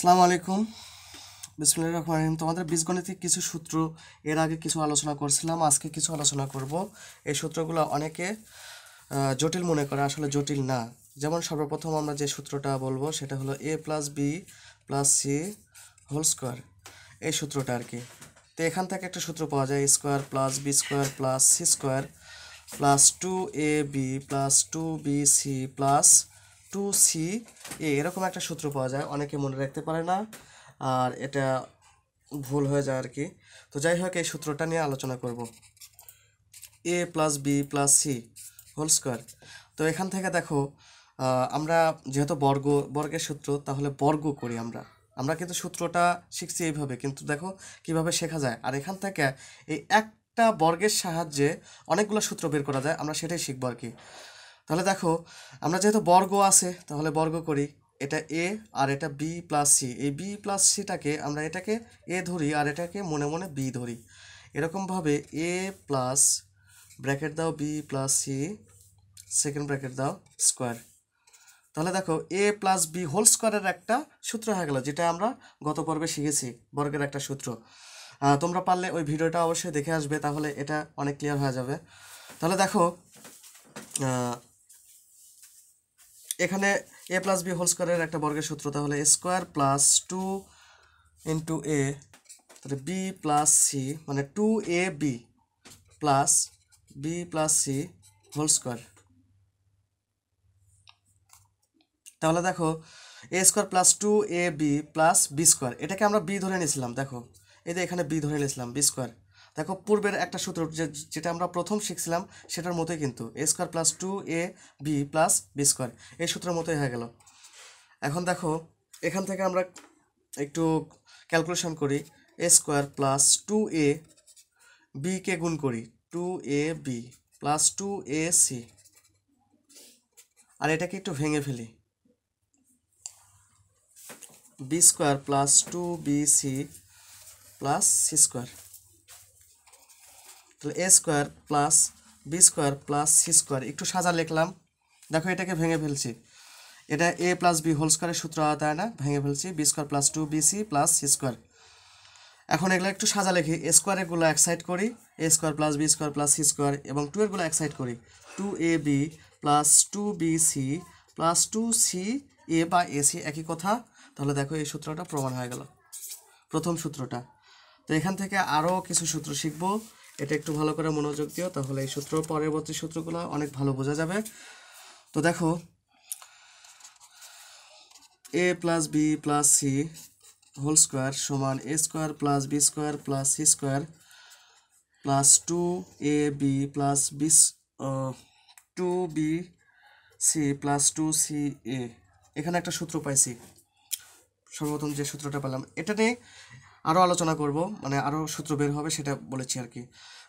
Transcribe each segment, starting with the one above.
আসসালামু আলাইকুম বিসমুল্লাহ রহমান রহিম তোমাদের বীজগণিতিক কিছু সূত্র এর আগে কিছু আলোচনা করছিলাম আজকে কিছু আলোচনা করব এই সূত্রগুলো অনেকে জটিল মনে করে আসলে জটিল না যেমন সর্বপ্রথম আমরা যে সূত্রটা বলবো সেটা হলো A plus B plus C whole square এই সূত্রটা আর কি তো এখান থেকে একটা সূত্র পাওয়া যায় square plus B square plus C square plus two A B plus two B C plus two C এরকম একটা সূত্র পাওয়া যায় অনেকে মনে রাখতে পারে না আর এটা ভুল হয়ে যায় আর কি তো যাই হোক এই সূত্রটা নিয়ে আলোচনা করব A plus B plus C whole square তো এখান থেকে দেখো আমরা যেহেতু বর্গ বর্গের সূত্র তাহলে বর্গ করি আমরা আমরা কিন্তু সূত্রটা শিখছি এইভাবে কিন্তু দেখো কিভাবে শেখা যায় আর এখান থেকে এই একটা বর্গের সাহায্যে অনেকগুলো সূত্র বের করা যায় আমরা সেটাই শিখবো আর কি তাহলে দেখো আমরা যেহেতু বর্গ আছে তাহলে বর্গ করি এটা এ আর এটা বি প্লাস সি এই বি প্লাস সিটাকে আমরা এটাকে এ ধরি আর এটাকে মনে মনে বি ধরি এরকমভাবে এ প্লাস ব্র্যাকেট দাও B plus C second bracket দাও স্কোয়ার তাহলে দেখো এ প্লাস বি হোল স্কোয়ারের একটা সূত্র হয়ে গেল যেটা আমরা গত পর্বে শিখেছি বর্গের একটা সূত্র তোমরা পারলে ওই ভিডিওটা অবশ্যই দেখে আসবে তাহলে এটা অনেক ক্লিয়ার হয়ে যাবে তাহলে দেখো এখানে এ প্লাস বি হোল স্কোয়ারের একটা বর্গের সূত্র তাহলে square plus two into A তাহলে বি প্লাস সি মানে two A B plus B plus C whole square তাহলে দেখো A square plus two A B plus B square এটাকে আমরা বি ধরে নিয়েছিলাম দেখো এই যে এখানে বি ধরে নিয়েছিলাম বি স্কোয়ার দেখো পূর্বের একটা সূত্র যেটা আমরা প্রথম শিখছিলাম সেটার মতোই কিন্তু A square plus two A B plus B square এই সূত্রের মতোই হয়ে গেল এখন দেখো এখান থেকে আমরা একটু ক্যালকুলেশন করি A square plus two A বিকে গুণ করি two A B plus two A C আর এটাকে একটু ভেঙে ফেলি B square plus two B C plus C square তাহলে A square plus B square plus C square একটু সাজা লিখলাম দেখো এটাকে ভেঙে ফেলছি এটা এ প্লাস বি হোল স্কোয়ারের সূত্র আওতায় না ভেঙে ফেলছি B square plus two BC plus C square এখন এগুলো একটু সাজা লিখি এ স্কোয়ারেরগুলো এক সাইড করি A square plus B square plus C square এবং টু এরগুলো এক সাইড করি two A B plus two B C plus two C A বা এ সি একই কথা তাহলে দেখো এই সূত্রটা প্রমাণ হয়ে গেল প্রথম সূত্রটা তো এখান থেকে আরও কিছু সূত্র শিখবো এটা একটু ভালো করে মনোযোগ দিও তাহলে এই সূত্র পরবর্তী সূত্রগুলো অনেক ভালো বোঝা যাবে তো দেখো A plus B plus C whole square সমান A square plus B square plus C square plus two A B plus B two B C plus two C A এখানে একটা সূত্র পাইছি সর্বপ্রথম যে সূত্রটা পেলাম এটা নিয়ে আরও আলোচনা করব মানে আরও সূত্র বের হবে সেটা বলেছি আর কি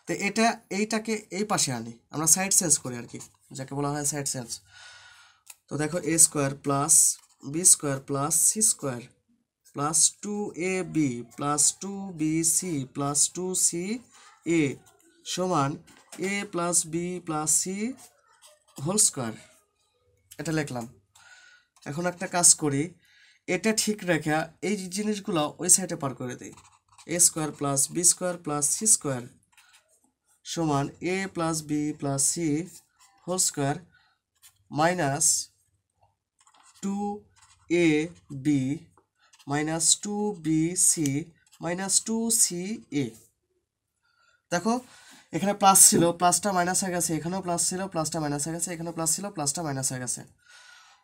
তো এটা এইটাকে এই পাশে আনি আমরা সাইড সেন্স করি আর কি যাকে বলা হয় সাইড সেন্স তো দেখো A square plus B square plus C square plus two A B plus two B C plus two C A সমান A plus B plus C whole square এটা লিখলাম এখন একটা কাজ করি এটা ঠিক রেখা এই জিনিসগুলো ওই সাইডে পার করে দিই A square plus B square plus C square সমান A plus B plus C whole square minus two A B minus two B C minus two C A দেখো এখানে প্লাস ছিল প্লাসটা মাইনাস হয়ে গেছে এখানেও প্লাস ছিল প্লাসটা মাইনাস হয়ে গেছে এখানেও প্লাস ছিল প্লাসটা মাইনাস হয়ে গেছে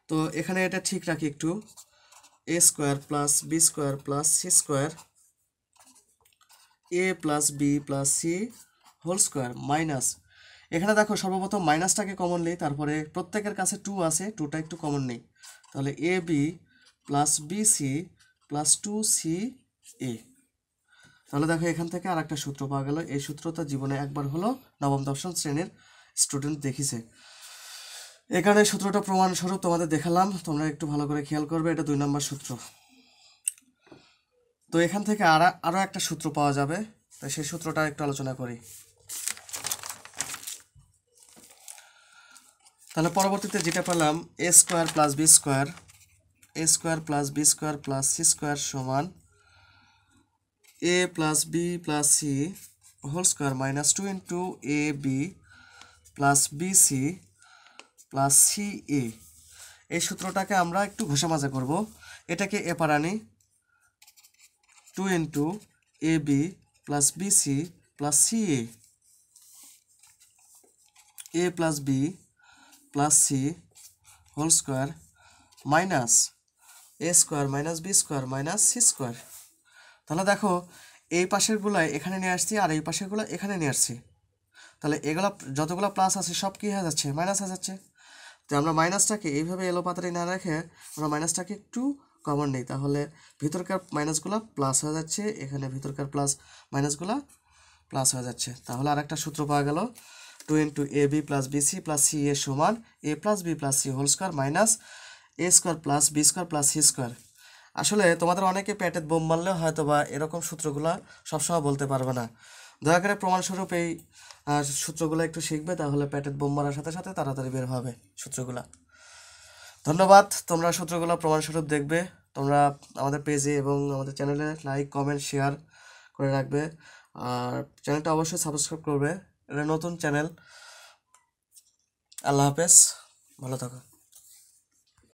তো এখানে এটা ঠিক রাখি একটু A square plus B square plus C square A plus B plus C whole square minus এখানে দেখো সর্বপ্রথম মাইনাসটাকে কমন নেই তারপরে প্রত্যেকের কাছে টু আছে টুটা একটু কমন নেই তাহলে A B plus B C plus two C A তাহলে দেখো এখান থেকে আর একটা সূত্র পাওয়া গেল এই সূত্রটা জীবনে একবার হলো নবম দশম শ্রেণীর স্টুডেন্ট দেখিছে এখানে সূত্রটা প্রমাণস্বরূপ তোমাদের দেখালাম তোমরা একটু ভালো করে খেয়াল করবে এটা দুই নম্বর সূত্র তো এখান থেকে আর আরও একটা সূত্র পাওয়া যাবে তাই সেই সূত্রটা একটু আলোচনা করি তাহলে পরবর্তীতে যেটা পেলাম A square plus B square A square plus B square plus C square সমান A plus B plus C whole square minus two into A B plus B C plus C A এই সূত্রটাকে আমরা একটু ঘষা মাজা করব এটাকে A পারানি two into A B plus B C plus C A A plus B plus C whole square minus A square minus B square minus C square তাহলে দেখো এই পাশেরগুলোয় এখানে নিয়ে আসছি আর এই পাশেরগুলো এখানে নিয়ে আসছি তাহলে এগুলো যতগুলো প্লাস আছে সব কী হয়ে যাচ্ছে মাইনাস হয়ে যাচ্ছে যে আমরা মাইনাসটাকে এইভাবে এলোপাতারি না রেখে আমরা মাইনাসটাকে একটু কমন নেই তাহলে ভিতরকার মাইনাসগুলো প্লাস হয়ে যাচ্ছে এখানে ভিতরকার প্লাস মাইনাসগুলো প্লাস হয়ে যাচ্ছে তাহলে আর একটা সূত্র পাওয়া গেল two into A B plus B C plus C A সমান A plus B plus C whole square minus A square plus B square plus C square আসলে তোমাদের অনেকে প্যাটের বোম মারলে হয়তো বা এরকম সূত্রগুলো সবসময় বলতে পারবে না দয়া করে প্রমাণস্বরূপ এই সূত্রগুলো একটু শিখবে তাহলে প্যাটের বোম মারার সাথে সাথে তাড়াতাড়ি বের হবে সূত্রগুলো ধন্যবাদ তোমরা সূত্রগুলো প্রমাণস্বরূপ দেখবে তোমরা আমাদের পেজে এবং আমাদের চ্যানেলে লাইক কমেন্ট শেয়ার করে রাখবে আর চ্যানেলটা অবশ্যই সাবস্ক্রাইব করবে এটা নতুন চ্যানেল আল্লাহ হাফেজ ভালো থাকো